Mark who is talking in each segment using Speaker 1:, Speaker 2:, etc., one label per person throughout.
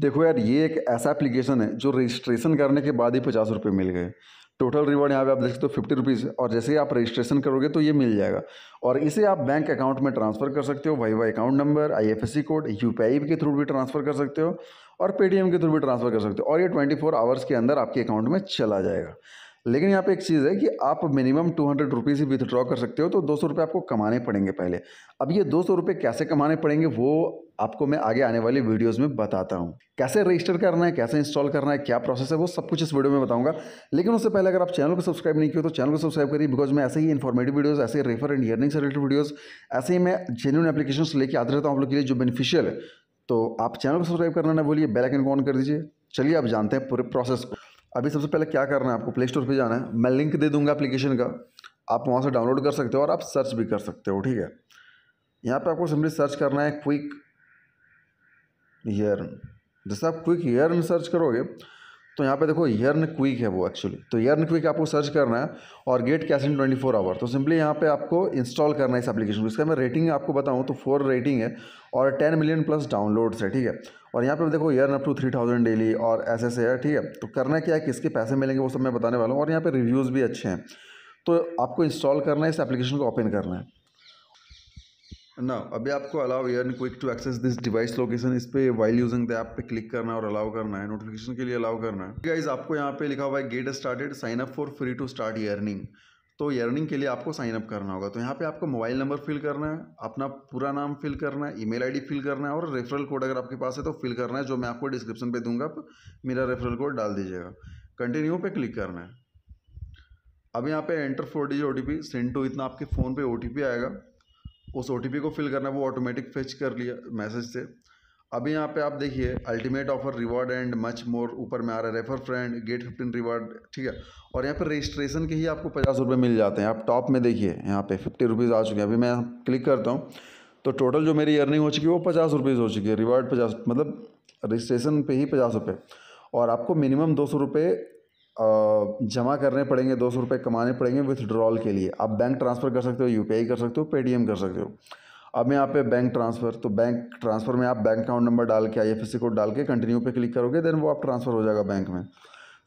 Speaker 1: देखो यार ये एक ऐसा एप्लीकेशन है जो रजिस्ट्रेशन करने के बाद ही पचास रुपये मिल गए टोटल रिवॉर्ड यहाँ पे आप देख सकते हो फिफ्टी रुपीज़ और जैसे ही आप रजिस्ट्रेशन करोगे तो ये मिल जाएगा और इसे आप बैंक अकाउंट में ट्रांसफ़र कर सकते हो via via account number IFSC code UPI के थ्रू भी ट्रांसफ़र कर सकते हो और पेटीएम के थ्रू भी ट्रांसफ़र कर सकते हो और ये ट्वेंटी फोर आवर्स के अंदर आपके अकाउंट में चला जाएगा लेकिन यहाँ पे एक चीज़ है कि आप मिनिमम टू हंड्रेड रुपीज़ ही विथड्रॉ कर सकते हो तो दो सौ रुपये आपको कमाने पड़ेंगे पहले अब ये दो सौ रुपये कैसे कमाने पड़ेंगे वो आपको मैं आगे आने वाली वीडियोस में बताता हूँ कैसे रजिस्टर करना है कैसे इंस्टॉल करना है क्या प्रोसेस है वो सब कुछ इस वीडियो में बताऊंगा लेकिन उससे पहले अगर आप चैनल को सब्सक्राइब नहीं किया तो चैनल को सब्सक्राइब करिए बिकॉज मैं ऐसे ही इन्फॉर्मेटिव वीडियोज़ ऐसे रेफर एंड ईयरिंग से रिलेटेड वीडियोज़ ऐसे ही मैं जेन्यून एप्लीकेशन लेकर आते रहता हूँ आप लोग के लिए जो बेनिफिशियल है तो आप चैनल को सब्सक्राइब करना ना बोलिए बेलाइकन को ऑन कर दीजिए चलिए आप जानते हैं पूरे प्रोसेस को अभी सबसे पहले क्या करना है आपको प्ले स्टोर पर जाना है मैं लिंक दे दूंगा एप्लीकेशन का आप वहाँ से डाउनलोड कर सकते हो और आप सर्च भी कर सकते हो ठीक है यहाँ पे आपको सिंपली सर्च करना है क्विक ईयर जैसे आप क्विक ईयरन सर्च करोगे तो यहाँ पे देखो यर्न क्विक है वो एक्चुअली तो यर्न क्विक आपको सर्च करना है और get cash in twenty four hour तो सिंपली यहाँ पे आपको इंस्टॉल करना है इस एप्लीकेशन को इसका मैं रेटिंग आपको बताऊँ तो फोर रेटिंग है और टेन मिलियन प्लस डाउनलोड्स है ठीक है और यहाँ पे देखो earn up to three thousand daily और ऐसे ऐसे है ठीक है तो करना क्या है किसके पैसे मिलेंगे वो सब मैं बताने वाला हूँ और यहाँ पर रिव्यूज़ भी अच्छे हैं तो आपको इंस्टॉल करना है इस एप्लीकेशन को ओपन करना है ना अभी आपको allow air quick to access this device location इस पे वाइल यूजिंग द ऐप पे क्लिक करना है और अलाउ करना है नोटिफिकेशन के लिए अलाउ करना है गाइज आपको यहाँ पे लिखा हुआ है get started sign up for free to start earning तो ईयरनिंग के लिए आपको साइन अप करना होगा तो यहाँ पे आपको मोबाइल नंबर फिल करना है अपना पूरा नाम फिल करना है ईमेल आईडी फिल करना है और रेफरल कोड अगर आपके पास है तो फिल करना है जो मैं आपको डिस्क्रिप्शन पे दूंगा आप मेरा रेफरल कोड डाल दीजिएगा कंटिन्यू पे क्लिक करना है अब यहाँ पे enter four digit O T P send to इतना आपके फ़ोन पे ओ आएगा उस ओ को फिल करना वो ऑटोमेटिक फिच कर लिया मैसेज से अभी यहाँ पे आप देखिए ultimate offer reward and much more ऊपर में आ रहा है refer friend get fifteen reward ठीक है और यहाँ पर रजिस्ट्रेशन के ही आपको पचास रुपये मिल जाते हैं आप टॉप में देखिए यहाँ पे फिफ्टी रुपीज़ आ चुके हैं अभी मैं क्लिक करता हूँ तो टोटल जो मेरी अर्निंग हो चुकी है वो पचास रुपीज़ हो चुकी है रिवॉर्ड पचास मतलब रजिस्ट्रेशन पर ही पचास रुपये और आपको मिनिमम दो सौ रुपये जमा करने पड़ेंगे दो सौ रुपये कमाने पड़ेंगे विथड्रॉल के लिए आप बैंक ट्रांसफ़र कर सकते हो यू कर सकते हो पेटीएम कर सकते हो अब यहाँ पे बैंक ट्रांसफ़र तो बैंक ट्रांसफ़र में आप बैंक अकाउंट नंबर डाल के आई कोड डाल के कंटिन्यू पे क्लिक करोगे देन वो आप ट्रांसफ़र हो जाएगा बैंक में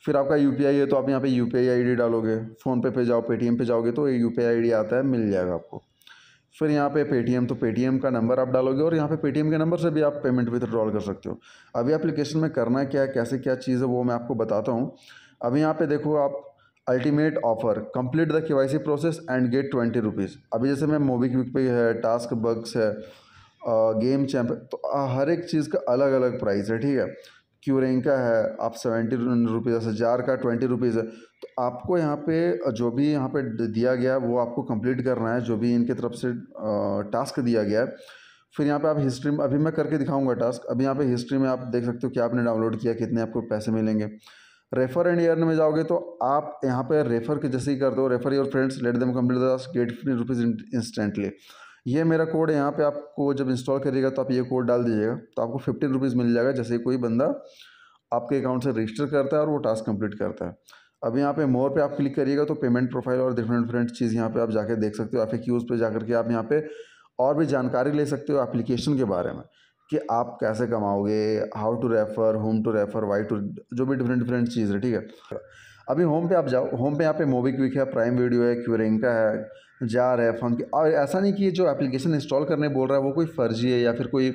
Speaker 1: फिर आपका यू है तो आप यहाँ पे यू पी डालोगे फ़ोनपे पे जाओ पेटीएम पे जाओगे तो ये यू पी आता है मिल जाएगा आपको फिर यहाँ पे पेटीएम तो पेटीएम का नंबर आप डालोगे और यहाँ पे पेटीएम के नंबर से भी आप पेमेंट विथड्रॉल कर सकते हो अभी एप्लीकेशन में करना क्या है कैसे क्या चीज़ है वो मैं आपको बताता हूँ अब यहाँ पे देखो आप ultimate offer complete the K process and get twenty rupees अभी जैसे मैं मोबीक्विक पे है टास्क बग्स है गेम चैम्प तो हर एक चीज़ का अलग अलग प्राइस है ठीक है क्यूरिंग का है आप सेवेंटी रुपीज़ जैसे जार का ट्वेंटी रुपीज़ है तो आपको यहाँ पे जो भी यहाँ पे दिया गया है वो आपको कंप्लीट करना है जो भी इनके तरफ से टास्क दिया गया है फिर यहाँ पे आप हिस्ट्री में अभी मैं करके दिखाऊंगा टास्क अभी यहाँ पे हिस्ट्री में आप देख सकते हो कि आपने डाउनलोड किया कितने आपको पैसे मिलेंगे रेफर एंड ईयर में जाओगे तो आप यहाँ पे रेफर के जैसे ही कर दो refer your friends let them complete this get fifty rupees instantly ये मेरा कोड यहाँ पे आपको जब इंस्टॉल करिएगा तो आप ये कोड डाल दीजिएगा तो आपको फिफ्टीन रुपीज़ मिल जाएगा जैसे कोई बंदा आपके अकाउंट से रजिस्टर करता है और वो टास्क कंप्लीट करता है अब यहाँ पे मोर पे आप क्लिक करिएगा तो पेमेंट प्रोफाइल और डिफरेंट डिफरेंट चीज़ यहाँ पे आप जाके देख सकते हो एफ पर जाकर के आप यहाँ पे और भी जानकारी ले सकते हो एप्लीकेशन के बारे में कि आप कैसे कमाओगे how to refer home to refer why to जो भी डिफरेंट डिफरेंट चीज़ है ठीक है अभी होम पे आप जाओ होम पे यहाँ पे मोबिक्विक है प्राइम वीडियो है क्यूरेंका है जार है फंक और ऐसा नहीं कि जो एप्लीकेशन इंस्टॉल करने बोल रहा है वो कोई फर्जी है या फिर कोई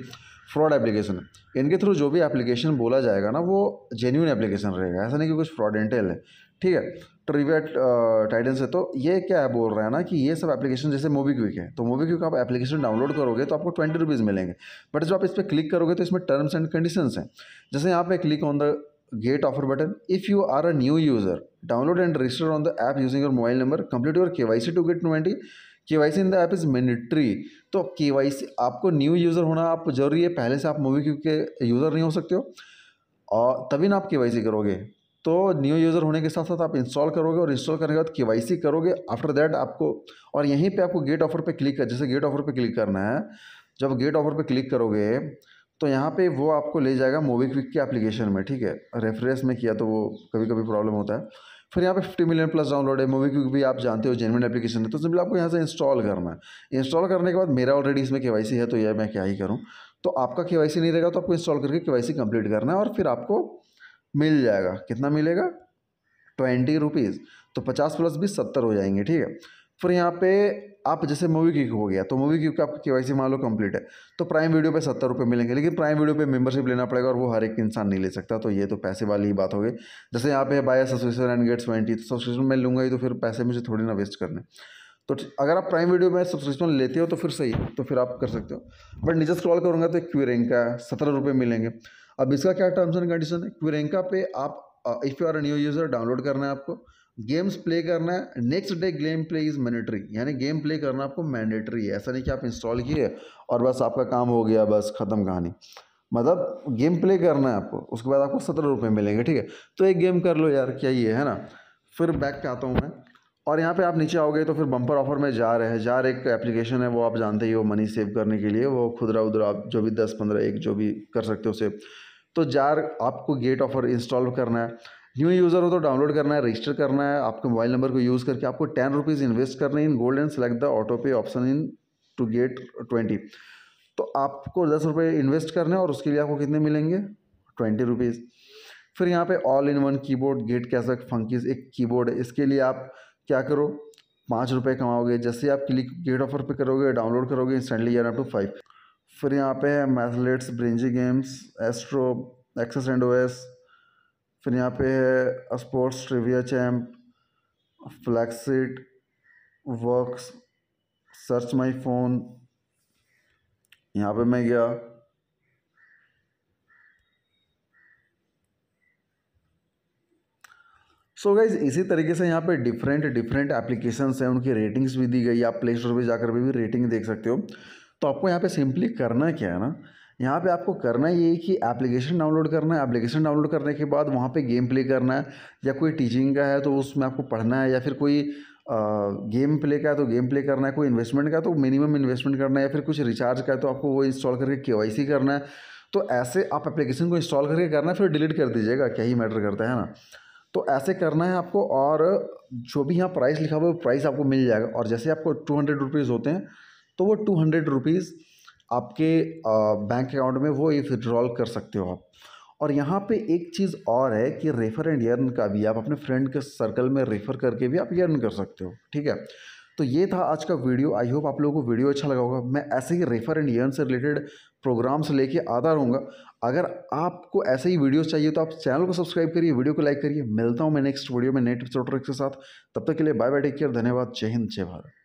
Speaker 1: फ्रॉड एप्लीकेशन है इनके थ्रू जो भी एप्लीकेशन बोला जाएगा ना वो जेन्यून एप्लीकेशन रहेगा ऐसा नहीं कि कुछ फ्रॉड फ्रॉडेंटल है ठीक है ट्रिविया टाइडेंस है तो ये क्या बोल रहा है ना कि ये सब एप्लीकेशन जैसे मोबी क्विक है तो मोबी क्विक आप एप्लीकेशन डाउनलोड करोगे तो आपको ट्वेंटी रुपीज़ मिलेंगे बट जब आप इस पर क्लिक करोगे तो इसमें टर्म्स एंड कंडीशंस हैं जैसे यहाँ पे click on the get offer button if you are a new user download and register on the app using your mobile number complete your K Y C to get twenty K Y C in the app is mandatory तो K Y सी आपको new user होना आप जरूरी है पहले से आप quick के यूज़र नहीं हो सकते हो और तभी ना आप के वाई सी करोगे तो न्यू यूज़र होने के साथ साथ आप इंस्टॉल करोगे और इंस्टॉल करने के बाद केवाईसी करोगे आफ्टर दैट आपको और यहीं पे आपको गेट ऑफर पे क्लिक कर जैसे गेट ऑफर पे क्लिक करना है जब गेट ऑफर पे क्लिक करोगे तो यहाँ पे वो आपको ले जाएगा मोबीक्विक के एप्लीकेशन में ठीक है रेफरेंस में किया तो वो कभी कभी प्रॉब्लम होता है फिर यहाँ पे फिफ्टी मिलियन प्लस डाउनलोड है मूवी क्विक भी आप जानते हो जेनविन एप्लीकेशन है तो सिंपली आपको यहाँ से इंस्टॉल करना है इंस्टॉल करने के बाद मेरा ऑलरेडी इसमें के है तो यह मैं क्या ही करूँ तो आपका के नहीं रहेगा तो आपको इंस्टॉल करके के कंप्लीट करना है और फिर आपको मिल जाएगा कितना मिलेगा ट्वेंटी रुपीज़ तो पचास प्लस बीस सत्तर हो जाएंगे ठीक है फिर यहाँ पे आप जैसे मूवी क्यूक हो गया तो मूवी क्यूक आप आपका के वाई सी मान लो कंप्लीट है तो प्राइम वीडियो पे सत्तर रुपये मिलेंगे लेकिन प्राइम वीडियो पे मेंबरशिप लेना पड़ेगा और वो हर एक इंसान नहीं ले सकता तो ये तो पैसे वाली ही बात हो गई जैसे यहाँ पे buy association and gets twenty तो सब्सक्रिप्शन में लूँगा ही तो फिर पैसे मुझे थोड़ी ना वेस्ट करने तो अगर आप प्राइम वीडियो में सब्सक्रिप्शन लेते हो तो फिर सही तो फिर आप कर सकते हो बट नीचे स्क्रॉल करूँगा तो क्यू रैंक का सत्रह रुपये मिलेंगे अब इसका क्या टर्म्स एंड कंडीशन है क्यू रैंक का पे आप if you are new user download करना है आपको गेम्स प्ले करना है next day game play is mandatory यानी गेम प्ले करना आपको मैंडेटरी है ऐसा नहीं कि आप इंस्टॉल किए और बस आपका काम हो गया बस ख़त्म कहानी मतलब गेम प्ले करना है आपको उसके बाद आपको सत्रह रुपये मिलेंगे ठीक है तो एक गेम कर लो यार क्या ये है ना फिर बैक पे आता हूँ मैं और यहाँ पे आप नीचे आओगे तो फिर बम्पर ऑफर में जार है जार एक एप्लीकेशन है वो आप जानते ही हो मनी सेव करने के लिए वो खुदरा उधरा आप जो भी दस पंद्रह एक जो भी कर सकते हो उसे तो जार आपको गेट ऑफर इंस्टॉल करना है न्यू यूज़र हो तो डाउनलोड करना है रजिस्टर करना है आपके मोबाइल नंबर को यूज़ करके आपको टेन रुपीज़ इन्वेस्ट करने in gold and select the auto pay option in to get twenty तो आपको दस रुपये इन्वेस्ट करने और उसके लिए आपको कितने मिलेंगे ट्वेंटी रुपीज़ फिर यहाँ पे all in one keyboard get कैसा फंकीज एक कीबोर्ड है इसके लिए आप क्या करो पाँच रुपये कमाओगे जैसे आप क्लिक गेट ऑफर पे करोगे डाउनलोड करोगे इंस्टेंटली यार टू फाइव फिर यहाँ पे है मैथलेट्स ब्रिंजी games astro access and OS फिर यहाँ पे है स्पोर्ट्स ट्रिविया चैम्प फ्लैक्सिट वर्क्स सर्च माई फ़ोन यहाँ पे मैं गया सो so गाइज इसी तरीके से यहाँ पे डिफरेंट डिफरेंट एप्लीकेशंस हैं उनकी रेटिंग्स भी दी गई आप प्ले स्टोर पर जाकर भी, भी रेटिंग देख सकते हो तो आपको यहाँ पे सिंपली करना क्या है ना यहाँ पे आपको करना ये है कि एप्लीकेशन डाउनलोड करना है एप्लीकेशन डाउनलोड करने के बाद वहाँ पे गेम प्ले करना है या कोई टीचिंग का है तो उसमें आपको पढ़ना है या फिर कोई गेम प्ले का है तो गेम प्ले करना है कोई इन्वेस्टमेंट का है तो मिनिमम इन्वेस्टमेंट करना है या फिर कुछ रिचार्ज का है तो आपको वो इंस्टॉल करके के करना है तो ऐसे आप एप्लीकेशन को इंस्टॉल करके करना है फिर डिलीट कर दीजिएगा क्या ही मैटर करता है ना तो ऐसे करना है आपको और जो भी यहाँ प्राइस लिखा हुआ है प्राइस आपको मिल जाएगा और जैसे आपको टू हंड्रेड रुपीज़ होते हैं तो वो टू हंड्रेड रुपीज़ आपके बैंक अकाउंट में वो विड्रॉल कर सकते हो आप और यहाँ पे एक चीज़ और है कि रेफ़र एंड यर्न का भी आप अपने फ्रेंड के सर्कल में रेफ़र करके भी आप यर्न कर सकते हो ठीक है तो ये था आज का वीडियो आई होप आप लोगों को वीडियो अच्छा लगा होगा मैं ऐसे ही रेफर एंड यर्न से रिलेटेड प्रोग्राम्स लेके आता रहूँगा अगर आपको ऐसे ही वीडियोस चाहिए तो आप चैनल को सब्सक्राइब करिए वीडियो को लाइक करिए मिलता हूँ मैं नेक्स्ट वीडियो में नेटर के साथ तब तक के लिए बाय बाय टेक केयर धन्यवाद जय हिंद जय भारत